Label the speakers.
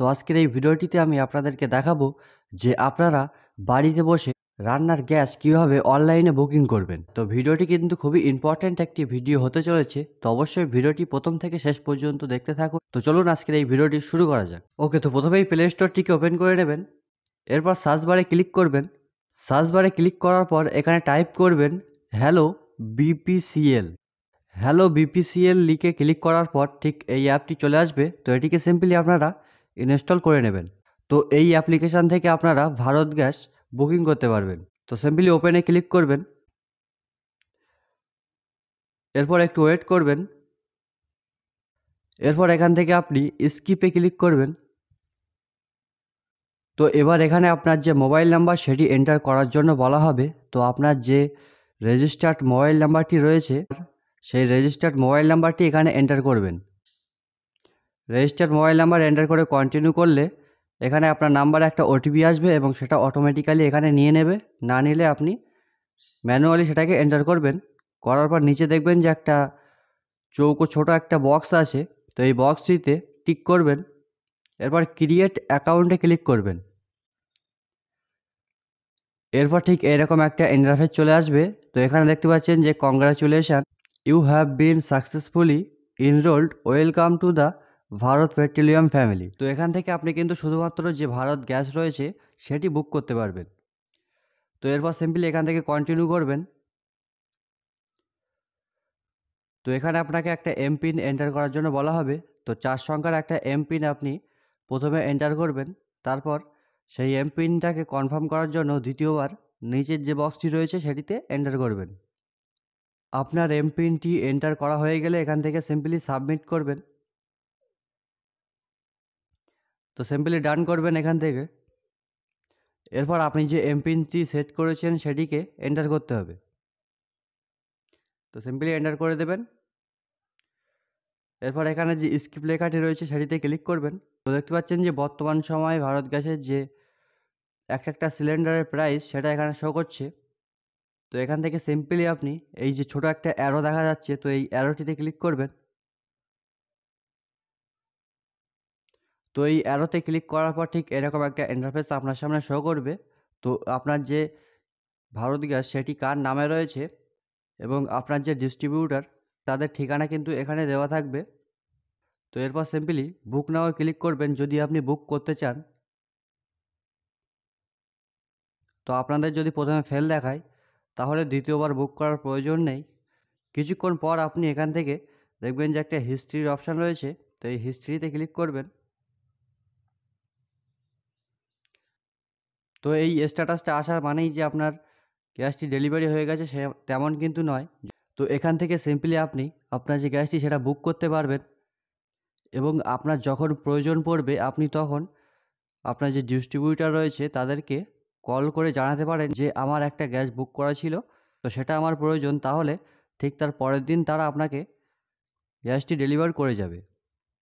Speaker 1: তো আজকের এই ভিডিওটিতে আমি আপনাদেরকে দেখাবো যে আপনারা বাড়িতে বসে রান্নার গ্যাস কিভাবে অনলাইনে বুকিং করবেন তো ভিডিওটি কিন্তু খুবই ইম্পর্ট্যান্ট একটি ভিডিও হতে চলেছে তো অবশ্যই ভিডিওটি প্রথম থেকে শেষ পর্যন্ত দেখতে থাকো তো চলুন আজকের এই ভিডিওটি শুরু করা যাক ওকে তো প্রথমেই প্লে স্টোরটিকে ওপেন করে নেবেন এরপর সার্চ বারে ক্লিক করবেন সার্চ বারে ক্লিক করার পর এখানে টাইপ করবেন হ্যালো বিপিসিএল হ্যালো বিপিসিএল লিখে ক্লিক করার পর ঠিক এই অ্যাপটি চলে আসবে তো এটিকে সিম্পলি আপনারা ইনস্টল করে নেবেন তো এই অ্যাপ্লিকেশান থেকে আপনারা ভারত গ্যাস বুকিং করতে পারবেন তো সিম্পলি ওপেনে ক্লিক করবেন এরপর একটু ওয়েট করবেন এরপর এখান থেকে আপনি স্কিপে ক্লিক করবেন তো এবার এখানে আপনার যে মোবাইল নাম্বার সেটি এন্টার করার জন্য বলা হবে তো আপনার যে রেজিস্টার্ড মোবাইল নাম্বারটি রয়েছে সেই রেজিস্টার্ড মোবাইল নাম্বারটি এখানে এন্টার করবেন রেজিস্টার্ড মোবাইল নাম্বার এন্টার করে কন্টিনিউ করলে এখানে আপনার নাম্বারে একটা ওটিপি আসবে এবং সেটা অটোমেটিক্যালি এখানে নিয়ে নেবে না নিলে আপনি ম্যানুয়ালি সেটাকে এন্টার করবেন করার পর নিচে দেখবেন যে একটা চৌকো ছোট একটা বক্স আছে তো এই বক্সটিতে টিক করবেন এরপর ক্রিয়েট অ্যাকাউন্টে ক্লিক করবেন এরপর ঠিক এরকম একটা ইন্টারফেস চলে আসবে তো এখানে দেখতে পাচ্ছেন যে congratulation you have been successfully enrolled welcome to the Bharat petroleum family তো এখান থেকে আপনি কিন্তু শুধুমাত্র যে ভারত গ্যাস রয়েছে সেটি বুক করতে পারবেন তো এরপর সিম্পলি এখান থেকে কন্টিনিউ করবেন তো এখানে আপনাকে একটা এমপিন এন্টার করার জন্য বলা হবে তো চার সংখ্যার একটা এমপিন আপনি প্রথমে এন্টার করবেন তারপর সেই এমপিনটাকে কনফার্ম করার জন্য দ্বিতীয়বার নিচের যে বক্সটি রয়েছে সেটিতে এন্টার করবেন আপনার এমপিনটি এন্টার করা হয়ে গেলে এখান থেকে সিম্পলি সাবমিট করবেন তো সিম্পলি ডান করবেন এখান থেকে এরপর আপনি যে এমপিনটি সেট করেছেন সেটিকে এন্টার করতে হবে তো সিম্পলি এন্টার করে দেবেন এরপর এখানে যে স্কিপ লেখাটি রয়েছে সেটিতে ক্লিক করবেন তো দেখতে পাচ্ছেন যে বর্তমান সময়ে ভারত গ্যাসের যে এক একটা সিলিন্ডারের প্রাইস সেটা এখানে শো করছে তো এখান থেকে সিম্পলি আপনি এই যে ছোট একটা অ্যারো দেখা যাচ্ছে তো এই অ্যারোটিতে ক্লিক করবেন তো এই অ্যারোতে ক্লিক করার পর ঠিক এরকম একটা ইন্টারফেস আপনার সামনে শো করবে তো আপনার যে ভারত গ্যাস সেটি কার নামে রয়েছে এবং আপনার যে ডিস্ট্রিবিউটার তাদের ঠিকানা কিন্তু এখানে দেওয়া থাকবে তো এরপর সিম্পলি বুক নাও ক্লিক করবেন যদি আপনি বুক করতে চান তো আপনাদের যদি প্রথমে ফেল দেখায় তাহলে দ্বিতীয়বার বুক করার প্রয়োজন নেই কিছুক্ষণ পর আপনি এখান থেকে দেখবেন যে একটা হিস্ট্রির অপশান রয়েছে তো এই হিস্ট্রিতে ক্লিক করবেন তো এই স্ট্যাটাসটা আসার মানেই যে আপনার গ্যাসটি ডেলিভারি হয়ে গেছে সে তেমন কিন্তু নয় তো এখান থেকে সিম্পলি আপনি আপনার যে গ্যাসটি সেটা বুক করতে পারবেন এবং আপনার যখন প্রয়োজন পড়বে আপনি তখন আপনার যে ডিস্ট্রিবিউটার রয়েছে তাদেরকে কল করে জানাতে পারেন যে আমার একটা গ্যাস বুক করা ছিল তো সেটা আমার প্রয়োজন তাহলে ঠিক তার পরের দিন তারা আপনাকে গ্যাসটি ডেলিভার করে যাবে